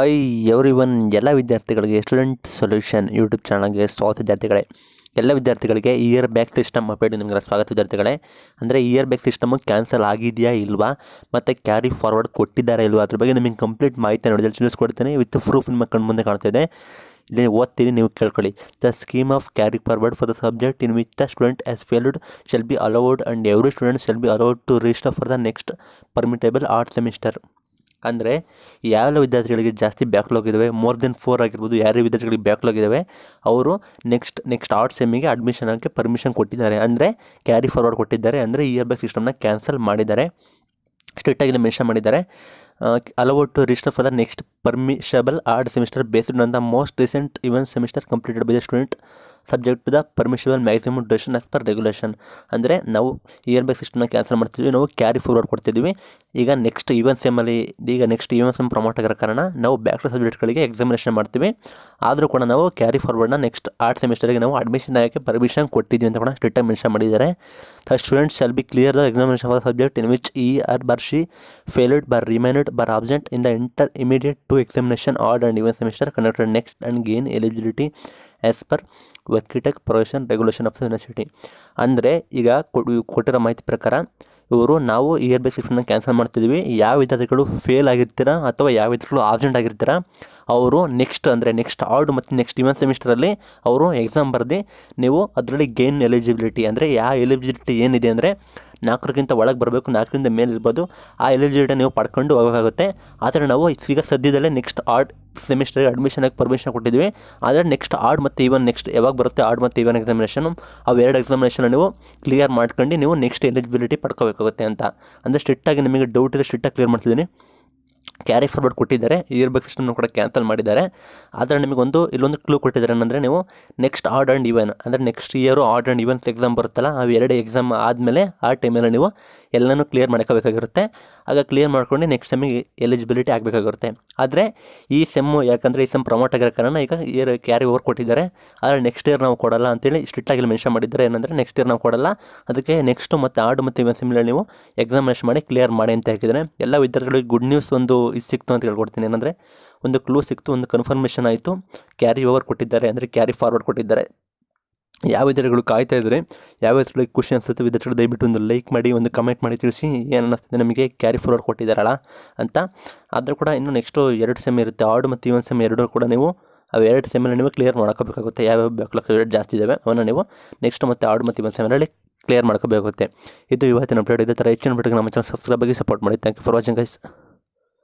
I every one ಎಲ್ಲ ವಿದ್ಯಾರ್ಥಿಗಳಿಗೆ student solution YouTube ಚಾನಲ್ಗೆ ಸ್ವಾಗತ ವಿದ್ಯಾರ್ಥಿಗಳೇ ಎಲ್ಲ ವಿದ್ಯಾರ್ಥಿಗಳಿಗೆ ಇಯರ್ ಬ್ಯಾಕ್ ಸಿಸ್ಟಮ್ ಅಪ್ಡೇಟ್ ನಿಮಗೆ ಸ್ವಾಗತ ವಿದ್ಯಾರ್ಥಿಗಳೇ ಅಂದರೆ ಇಯರ್ ಬ್ಯಾಕ್ ಸಿಸ್ಟಮ್ ಕ್ಯಾನ್ಸಲ್ ಆಗಿದೆಯಾ ಇಲ್ವಾ ಮತ್ತು ಕ್ಯಾರಿ ಫಾರ್ವರ್ಡ್ ಕೊಟ್ಟಿದ್ದಾರೆ ಇಲ್ವಾ ಅದ್ರ ಬಗ್ಗೆ ನಿಮಗೆ ಕಂಪ್ಲೀಟ್ ಮಾಹಿತಿ ನೋಡಿದ್ರೆ ತಿಳಿಸ್ಕೊಡ್ತೇನೆ ವಿತ್ ಪ್ರೂಫ್ ನಿಮ್ಮ ಕಣ್ಣು ಮುಂದೆ ಕಾಣ್ತಾ ಇದೆ ಇಲ್ಲಿ ಓದ್ತೀನಿ ನೀವು ಕೇಳ್ಕೊಳ್ಳಿ the scheme of carry forward for the subject in with the student as failed shall be allowed and every student shall be allowed to register for the next permissible odd semester ಅಂದರೆ ಯಾವೆಲ್ಲ ವಿದ್ಯಾರ್ಥಿಗಳಿಗೆ ಜಾಸ್ತಿ backlog ಇದ್ದಾವೆ more than four ಆಗಿರ್ಬೋದು ಯಾರ್ಯಾವ ವಿದ್ಯಾರ್ಥಿಗಳಿಗೆ backlog ಇದ್ದಾವೆ ಅವರು next next odd ಸೆಮ್ಮಿಗೆ ಅಡ್ಮಿಷನ್ ಆಗಕ್ಕೆ ಪರ್ಮಿಷನ್ ಕೊಟ್ಟಿದ್ದಾರೆ ಅಂದರೆ ಕ್ಯಾರಿ ಫಾರ್ವರ್ಡ್ ಕೊಟ್ಟಿದ್ದಾರೆ ಅಂದರೆ ಇಯರ್ ಬ್ಯಾಕ್ ಸಿಸ್ಟಮ್ನ ಕ್ಯಾನ್ಸಲ್ ಮಾಡಿದ್ದಾರೆ ಸ್ಟ್ರಿಕ್ಟಾಗಿ ಮೆನ್ಷನ್ ಮಾಡಿದ್ದಾರೆ allowed to register for next permissible permissible semester semester based on most recent event semester completed by by subject the permissible maximum duration as per regulation ಅಂದರೆ ನಾವು year by ಸಿಸ್ಟಮ್ನ cancel ಮಾಡ್ತಿದ್ವಿ ನಾವು carry forward ಕೊಡ್ತಿದ್ವಿ ಈಗ next event ಸೆಮಲ್ಲಿ ಈಗ next event sem promote ಆಗಿರೋ ಕಾರಣ ನಾವು ಬ್ಯಾಕ್ ಟು ಸಬ್ಜೆಕ್ಟ್ಗಳಿಗೆ ಎಕ್ಸಾಮಿನೇಷನ್ ಮಾಡ್ತೀವಿ ಆದರೂ ಕೂಡ ನಾವು ಕ್ಯಾರಿ ಫಾರ್ವರ್ಡ್ನ ನೆಕ್ಸ್ಟ್ ಆರ್ಟ್ ಸೆಮಿಸ್ಟರ್ಗೆ ನಾವು ಅಡ್ಮಿಷನ್ ಆಗೋಕ್ಕೆ ಪರ್ಮಿಷನ್ ಕೊಟ್ಟಿದ್ವಿ ಅಂತ ಕೂಡ ಸ್ಟ್ರಿಕ್ಟಾಗಿ ಮೆನ್ಷನ್ ಮಾಡಿದ್ದಾರೆ the students shall be clear the examination for subject in which he or or she failed or remained but were in the inter immediate to examination odd and even semester conducted next and gain eligibility as per ವೆಕ್ಕಿಟೆಕ್ provision regulation of the university ಅಂದರೆ ಈಗ ಕೊಟ್ಟಿರೋ ಮಾಹಿತಿ ಪ್ರಕಾರ ಇವರು ನಾವು year by ಸಿಕ್ಸ್ನ cancel ಮಾಡ್ತಿದ್ವಿ ಯಾವ ವಿದ್ಯಾರ್ಥಿಗಳು ಫೇಲ್ ಆಗಿರ್ತೀರ ಅಥವಾ ಯಾವ ವಿದ್ಯಾರ್ಥಿಗಳು ಆಬ್ಸೆಂಟ್ ಆಗಿರ್ತೀರಾ ಅವರು ನೆಕ್ಸ್ಟ್ ಅಂದರೆ ನೆಕ್ಸ್ಟ್ ಆರ್ಡ್ ಮತ್ತು ನೆಕ್ಸ್ಟ್ ಇವನ್ ಸೆಮಿಸ್ಟರಲ್ಲಿ ಅವರು ಎಕ್ಸಾಮ್ ಬರೆದು ನೀವು ಅದರಲ್ಲಿ ಗೇನ್ ಎಲಿಜಿಬಿಲಿಟಿ ಅಂದರೆ ಯಾವ ಎಲಿಜಿಬಿಲಿಟಿ ಏನಿದೆ ಅಂದರೆ ನಾಲ್ಕರಕ್ಕಿಂತ ಒಳಗೆ ಬರಬೇಕು ನಾಲ್ಕರಿಂದ ಮೇಲೆ ಇರ್ಬೋದು ಆ ಎಲಿಜಿಬಿಲಿಟಿ ನೀವು ಪಡ್ಕೊಂಡು ಹೋಗಬೇಕಾಗುತ್ತೆ ಆದರೆ ನಾವು ಈಗ ಸದ್ಯದಲ್ಲೇ ನೆಕ್ಸ್ಟ್ ಆರ್ಡ್ ಸೆಮಿಸ್ಟರ್ಗೆ ಅಡ್ಮಿಷನಾಗಿ ಪರ್ಮಿಷನ್ ಕೊಟ್ಟಿದ್ವಿ ಆದರೆ ನೆಕ್ಸ್ಟ್ ಆರ್ಡ್ ಮತ್ತು ಇವನ್ ನೆಕ್ಸ್ಟ್ ಯಾವಾಗ ಬರುತ್ತೆ ಆರ್ಡ್ ಮತ್ತು ಇವನ್ ಎಕ್ಸಾಮಿನೇಷನು ಎರಡು ಎಕ್ಸಾಮಿನೇಷನ್ ನೀವು ಕ್ಲಿಯರ್ ಮಾಡ್ಕೊಂಡು ನೀವು ನೆಕ್ಸ್ಟ್ ಎಲಿಜಿಬಿಲಿಟಿ ಪಡ್ಕೋಬೇಕಾಗುತ್ತೆ ಅಂತ ಅಂದರೆ ಸ್ಟ್ರಿಕ್ಟಾಗಿ ನಿಮಗೆ ಡೌಟ್ ಇದೆ ಸ್ಟ್ರಿಕ್ಟಾಗಿ ಕ್ಲಿಯರ್ ಮಾಡ್ತಿದ್ದೀನಿ ಕ್ಯಾರಿ ಫಾರ್ವರ್ಡ್ ಕೊಟ್ಟಿದ್ದಾರೆ ಇಯರ್ ಇಯರ್ಬೆಕ್ ಸಿಸ್ಟಮ್ನ ಕೂಡ ಕ್ಯಾನ್ಸಲ್ ಮಾಡಿದ್ದಾರೆ ಆದರೆ ನಿಮಗೊಂದು ಇಲ್ಲೊಂದು ಕ್ಲೂ ಕೊಟ್ಟಿದ್ದಾರೆ ಏನಂದರೆ ನೀವು ನೆಕ್ಸ್ಟ್ ಆರ್ಡ್ ಆ್ಯಂಡ್ ಇವೆನ್ ಅಂದರೆ next year odd and evens exam ಬರುತ್ತಲ್ಲ ಅವು ಎರಡು ಎಕ್ಸಾಮ್ ಆದಮೇಲೆ ಆ ಟೈಮಲ್ಲಿ ನೀವು ಎಲ್ಲನೂ ಕ್ಲಿಯರ್ ಮಾಡ್ಕೋಬೇಕಾಗಿರುತ್ತೆ ಆಗ ಕ್ಲಿಯರ್ ಮಾಡ್ಕೊಂಡು ನೆಕ್ಸ್ಟ್ ಸೆಮ್ಮಿಗೆ ಎಲಿಜಿಬಿಲಿಟಿ ಆಗಬೇಕಾಗಿರುತ್ತೆ ಆದರೆ ಈ ಸೆಮ್ಮು ಯಾಕಂದರೆ ಈ ಸೆಮ್ ಪ್ರಮೋಟ್ ಆಗಿರೋ ಕಾರಣ ಈಗ ಇಯರ್ ಕ್ಯಾರಿ ಓವರ್ ಕೊಟ್ಟಿದ್ದಾರೆ ಆದರೆ ನೆಕ್ಸ್ಟ್ ಇಯರ್ ನಾವು ಕೊಡಲ್ಲ ಅಂತೇಳಿ ಸ್ಟ್ರಿಕ್ಟಾಗಿ ಮೆನ್ಷನ್ ಮಾಡಿದ್ದಾರೆ ಏನಂದರೆ ನೆಕ್ಸ್ಟ್ ಇಯರ್ ನಾವು ಕೊಡಲ್ಲ ಅದಕ್ಕೆ ನೆಕ್ಸ್ಟು ಮತ್ತು ಆರ್ಡ್ ಮತ್ತು ಇವೆನ್ ಸೆಮ್ಮಲ್ಲಿ ನೀವು ಎಕ್ಸಾಮಿನೇಷನ್ ಮಾಡಿ ಕ್ಲಿಯರ್ ಮಾಡಿ ಅಂತ ಹಾಕಿದ್ದಾರೆ ಎಲ್ಲ ವಿದ್ಯಾರ್ಥಿಗಳಿಗೆ ಗುಡ್ ನ್ಯೂಸ್ ಒಂದು ಇದು ಸಿಕ್ತು ಅಂತ ಹೇಳ್ಕೊಡ್ತೀನಿ ಏನಂದರೆ ಒಂದು ಕ್ಲೂ ಸಿಕ್ತು ಒಂದು ಕನ್ಫರ್ಮೇಷನ್ ಆಯಿತು ಕ್ಯಾರಿ ಓವರ್ ಕೊಟ್ಟಿದ್ದಾರೆ ಅಂದರೆ ಕ್ಯಾರಿ ಫಾರ್ವರ್ಡ್ ಕೊಟ್ಟಿದ್ದಾರೆ ಯಾವ ವಿದ್ಯಾರ್ಥಿಗಳು ಕಾಯ್ತಾ ಇದ್ದರೆ ಯಾವ ಹೆಸರುಗಳಿಗೆ ಖುಷಿ ಅನಿಸುತ್ತೆ ವಿದ್ಯಾರ್ಥಿಗಳು ದಯವಿಟ್ಟು ಒಂದು ಲೈಕ್ ಮಾಡಿ ಒಂದು ಕಮೆಂಟ್ ಮಾಡಿ ತಿಳಿಸಿ ಏನು ಅನ್ನಿಸ್ತದೆ ನಮಗೆ ಕ್ಯಾರಿ ಫಾರ್ವರ್ಡ್ ಕೊಟ್ಟಿದ್ದಾರಲ್ಲ ಅಂತ ಆದರೂ ಕೂಡ ಇನ್ನು ನೆಕ್ಸ್ಟು ಎರಡು ಸೆಮ್ ಇರುತ್ತೆ ಆರ್ಡ್ ಮತ್ತು ಇವನ್ ಸೆಮ್ ಎರಡೂ ಕೂಡ ನೀವು ಅವು ಎರಡು ಸೆಮ್ಮಲ್ಲಿ ನೀವು ಕ್ಲಿಯರ್ ಮಾಡ್ಕೋಬೇಕಾಗುತ್ತೆ ಯಾವ್ಯಾವ ಬ್ಯಾಕ್ಲಾಗ್ ಸಬ್ಜೆಕ್ಟ್ ಜಾಸ್ತಿ ಇದ್ದಾವೆ ಅವನ್ನ ನೀವು ನೆಕ್ಸ್ಟ್ ಮತ್ತು ಆರ್ಡ್ ಮತ್ತು ಇವನ್ ಸೆಮ್ಮಲ್ಲಿ ಕ್ಲಿಯರ್ ಮಾಡ್ಕೋಬೇಕಾಗುತ್ತೆ ಇದು ಇವತ್ತಿನ ಅಪ್ಡೇಟ್ ಇದೆ ಥರ ಹೆಚ್ಚಿನ ಬಿಟ್ಟಿಗೆ ನಮ್ಮ ಚಾನಲ್ ಸಬ್ಸ್ಕ್ರೈಬ್ ಆಗಿ ಸಪೋರ್ಟ್ ಮಾಡಿ thank you for watching guys